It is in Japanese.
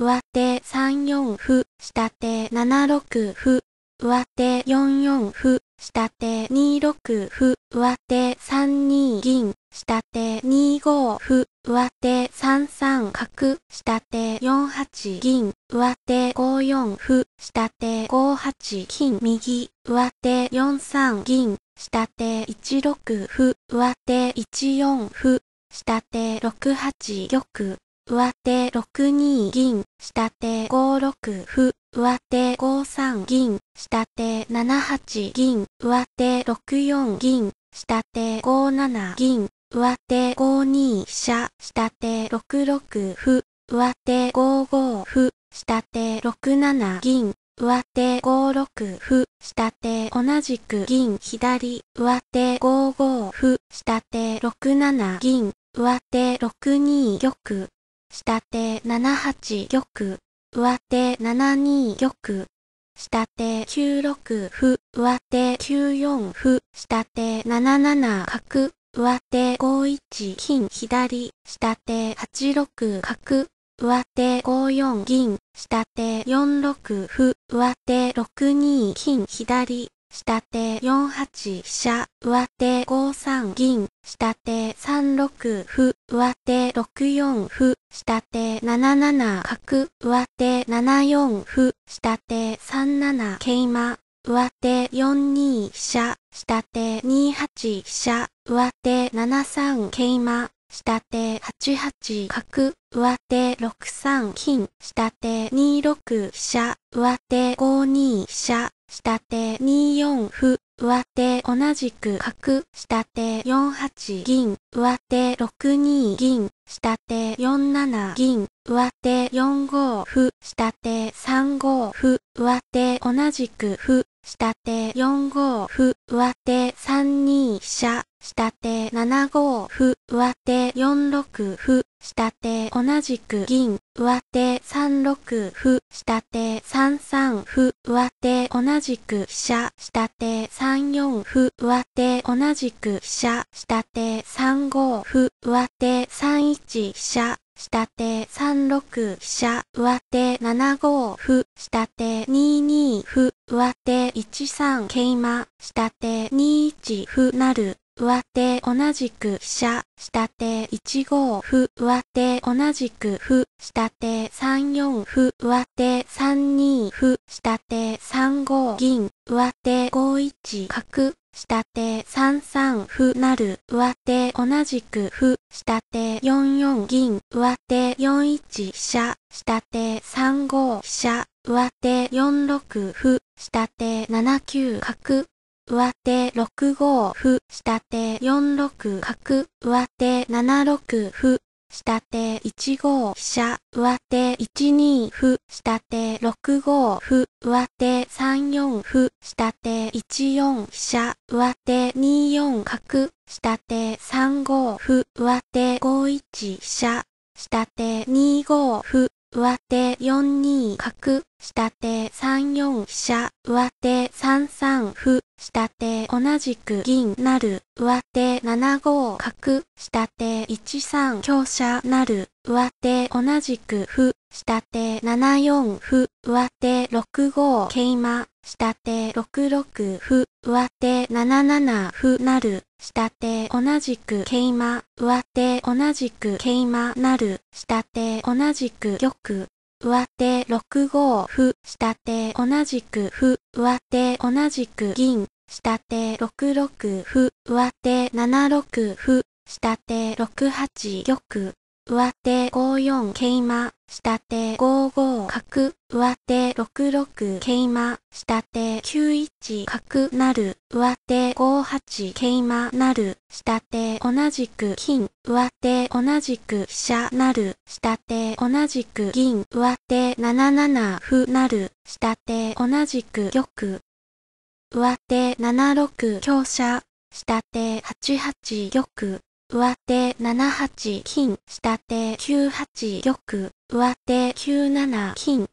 上手3四歩、下手7六歩、上手4四歩、下手2六歩、上手3二銀、下手2五歩、上手3三角、下手4八銀、上手5四歩、下手5八金右、上手4三銀、下手1六歩、上手1四歩、下手6八玉。上手6二銀、下手5六歩、上手5三銀、下手7八銀、上手6四銀、下手5七銀、上手5二飛車、下手6六歩、上手5五歩、下手6七銀、上手5六歩、下手同じく銀左、上手5五歩、下手6七銀、上手6二玉。下手7八玉、上手7二玉、下手9六歩、上手9四歩、下手7七角、上手5一金左、下手8六角、上手5四銀、下手4六歩、上手6二金左、下手4 8飛車、上手5 3銀、下手3 6歩、上手6 4歩、下手7 7角、上手7 4歩、下手3 7桂馬、上手4 2飛車、下手2 8飛車、上手7 3桂馬、下手8八角、上手6三金、下手2六飛車、上手5二飛車、下手2四歩、上手同じく角、下手4八銀、上手6二銀、下手4七銀、上手4五歩、下手3五歩、上手同じく歩、下手4五歩、上手3二飛車、下手7五歩、上手4六歩、下手同じく銀、上手3六歩、下手3三歩、上手同じく飛車、下手3四歩、上手同じく飛車、下手3五歩、上手3一飛車、下手3六飛車、上手7五歩、下手2二歩、上手1三桂馬、下手2一歩なる。上手同じく飛車、下手1五歩、上手同じく歩、下手3四歩、上手3二歩、下手3五銀、上手5一角、下手三三歩なる、上手同じく歩、下手四四銀、上手四一飛車、下手三五飛車、上手四六歩、下手七九角、上手6五歩、下手4六角、上手7六歩、下手1五飛車、上手1二歩、下手6五歩、上手3四歩、下手1四飛車、上手2四角、下手3五歩、上手5一飛車、下手2五歩、上手4二角、下手3四飛車、上手3三歩、下手同じく銀なる、上手7五角、下手1三強車なる。上手同じくふ、下手7 4ふ、上手6五桂馬、下手6 6ふ、上手7 7ふ、なる、下手同じく桂馬、上手同じく桂馬なる、下手同じく玉、上手6 5ふ、下手同じくふ、上手同じく銀、下手6 6ふ、上手7 6ふ、下手6 8玉。上手5四桂馬、下手5五角、上手6六桂馬、下手9一角なる、上手5八桂馬なる、下手同じく金、上手同じく飛車なる、下手同じく銀、上手7七歩なる、下手同じく玉、上手7六香車、下手8八玉、上手7八金、下手9八玉、上手9七金、